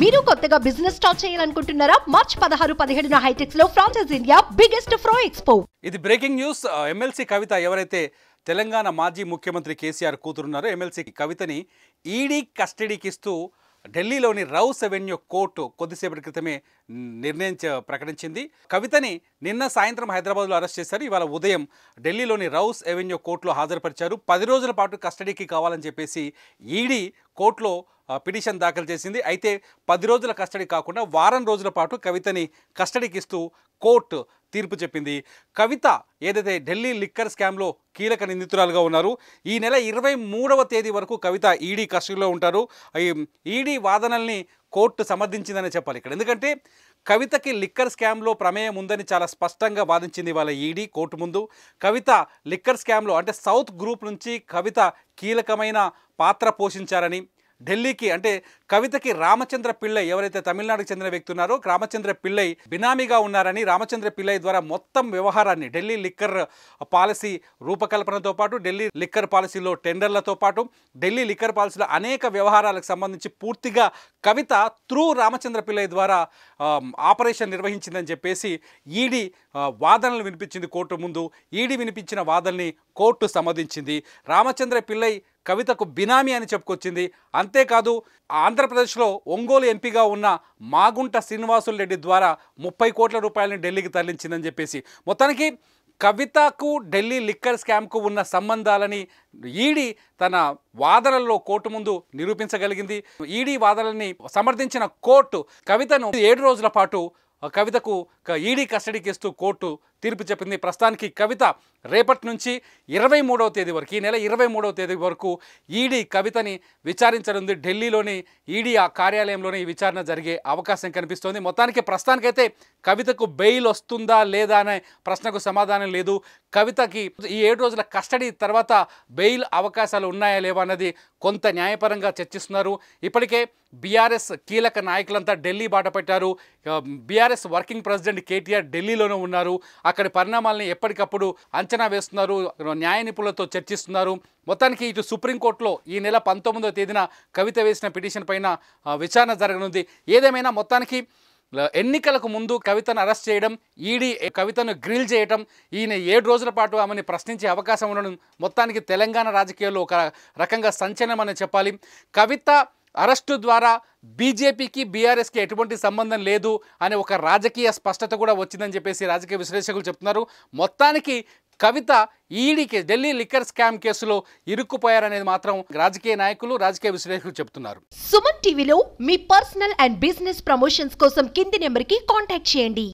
మీరు కొత్తగా business start చేయాలనుకుంటున్నారా మార్చ్ పదహారు పదిహేడున హైటెక్స్ లో ఫ్రాన్సైజ్ ఇండియా బిగ్గెస్ట్ ఫ్రో ఎక్స్పో ఇది బ్రేకింగ్ న్యూస్ ఎమ్మెల్సీ కవిత ఎవరైతే తెలంగాణ మాజీ ముఖ్యమంత్రి కేసీఆర్ కూతురున్నారో ఎమ్మెల్సీ కవితని ఈడీ e కస్టడీకి ఇస్తూ ఢిల్లీలోని రౌస్ అవెన్యూ కోర్టు కొద్దిసేపటి క్రితమే నిర్ణయించ ప్రకటించింది కవితని నిన్న సాయంత్రం హైదరాబాద్లో అరెస్ట్ చేశారు ఇవాళ ఉదయం ఢిల్లీలోని రౌస్ అవెన్యూ కోర్టులో హాజరుపరిచారు పది రోజుల పాటు కస్టడీకి కావాలని చెప్పేసి ఈడీ e కోర్టులో పిటిషన్ దాఖలు చేసింది అయితే పది రోజుల కస్టడీ కాకుండా వారం రోజుల పాటు కవితని కస్టడీకి ఇస్తూ కోర్టు తీర్పు చెప్పింది కవిత ఏదైతే ఢిల్లీ లిక్కర్ స్కామ్లో కీలక నిందితురాలుగా ఉన్నారు ఈ నెల ఇరవై మూడవ తేదీ వరకు కవిత ఈడీ కస్టడీలో ఉంటారు ఈడీ వాదనల్ని కోర్టు సమర్థించిందని చెప్పాలి ఇక్కడ ఎందుకంటే కవితకి లిక్కర్ స్కామ్లో ప్రమేయం ఉందని చాలా స్పష్టంగా వాదించింది వాళ్ళ ఈడీ కోర్టు ముందు కవిత లిక్కర్ స్కామ్లో అంటే సౌత్ గ్రూప్ నుంచి కవిత కీలకమైన పాత్ర పోషించారని ఢిల్లీకి అంటే కవితకి రామచంద్ర పిళ్ళై ఎవరైతే తమిళనాడుకు చెందిన వ్యక్తి ఉన్నారో రామచంద్ర పిళ్ళై బినామీగా ఉన్నారని రామచంద్ర పిళ్ళై ద్వారా మొత్తం వ్యవహారాన్ని ఢిల్లీ లిక్కర్ పాలసీ రూపకల్పనతో పాటు ఢిల్లీ లిక్కర్ పాలసీలో టెండర్లతో పాటు ఢిల్లీ లిక్కర్ పాలసీలో అనేక వ్యవహారాలకు సంబంధించి పూర్తిగా కవిత త్రూ రామచంద్ర పిళ్ళై ద్వారా ఆపరేషన్ నిర్వహించిందని చెప్పేసి ఈడీ వాదనలు వినిపించింది కోర్టు ముందు ఈడీ వినిపించిన వాదనని కోర్టు సమ్మతించింది రామచంద్ర పిళ్ళై కవితకు బినామీ అని చెప్పుకొచ్చింది అంతేకాదు ఆంధ్రప్రదేశ్లో ఒంగోలు ఎంపీగా ఉన్న మాగుంట శ్రీనివాసులు రెడ్డి ద్వారా ముప్పై కోట్ల రూపాయలని ఢిల్లీకి తరలించిందని చెప్పేసి మొత్తానికి కవితకు ఢిల్లీ లిక్కర్ స్కామ్కు ఉన్న సంబంధాలని ఈడీ తన వాదనల్లో కోర్టు ముందు నిరూపించగలిగింది ఈడీ వాదనల్ని సమర్థించిన కోర్టు కవితను ఏడు రోజుల పాటు కవితకు ఈడీ కస్టడీకి ఇస్తూ కోర్టు తీర్పు చెప్పింది ప్రస్తుతానికి కవిత రేపటి నుంచి ఇరవై మూడవ తేదీ వరకు ఈ నెల ఇరవై మూడవ తేదీ వరకు ఈడీ కవితని విచారించనుంది ఢిల్లీలోని ఈడీ ఆ కార్యాలయంలోనే ఈ విచారణ జరిగే అవకాశం కనిపిస్తోంది మొత్తానికి ప్రస్తుతానికైతే కవితకు బెయిల్ వస్తుందా లేదా అనే ప్రశ్నకు సమాధానం లేదు కవితకి ఈ ఏడు రోజుల కస్టడీ తర్వాత బెయిల్ అవకాశాలు ఉన్నాయా లేవా అన్నది కొంత న్యాయపరంగా చర్చిస్తున్నారు ఇప్పటికే బీఆర్ఎస్ కీలక నాయకులంతా ఢిల్లీ బాట పెట్టారు బీఆర్ఎస్ వర్కింగ్ ప్రెసిడెంట్ కేటీఆర్ ఢిల్లీలోనే ఉన్నారు అక్కడి పరిణామాలని ఎప్పటికప్పుడు అంచనా వేస్తున్నారు న్యాయ నిపుణులతో చర్చిస్తున్నారు మొత్తానికి ఇటు సుప్రీంకోర్టులో ఈ నెల పంతొమ్మిదో తేదీన కవిత వేసిన పిటిషన్ పైన విచారణ జరగనుంది ఏదేమైనా మొత్తానికి ఎన్నికలకు ముందు కవితను అరెస్ట్ చేయడం ఈడీ కవితను గ్రిల్ చేయడం ఈయన ఏడు రోజుల పాటు ఆమెను ప్రశ్నించే అవకాశం ఉండడం మొత్తానికి తెలంగాణ రాజకీయాల్లో ఒక రకంగా సంచలనం అని చెప్పాలి కవిత అరెస్టు ద్వారా బీజేపీకి బీఆర్ఎస్కి ఎటువంటి సంబంధం లేదు అనే ఒక రాజకీయ స్పష్టత కూడా వచ్చిందని చెప్పేసి రాజకీయ విశ్లేషకులు చెప్తున్నారు మొత్తానికి కవిత ఈడీకి ఢిల్లీ లిక్కర్ స్కామ్ కేసులో ఇరుక్కుపోయారనేది మాత్రం రాజకీయ నాయకులు రాజకీయ విశ్లేషకులు చెప్తున్నారు సుమన్ టీవీలో మీ పర్సనల్ అండ్ బిజినెస్ ప్రమోషన్స్ కోసం కింది నెంబర్కి కాంటాక్ట్ చేయండి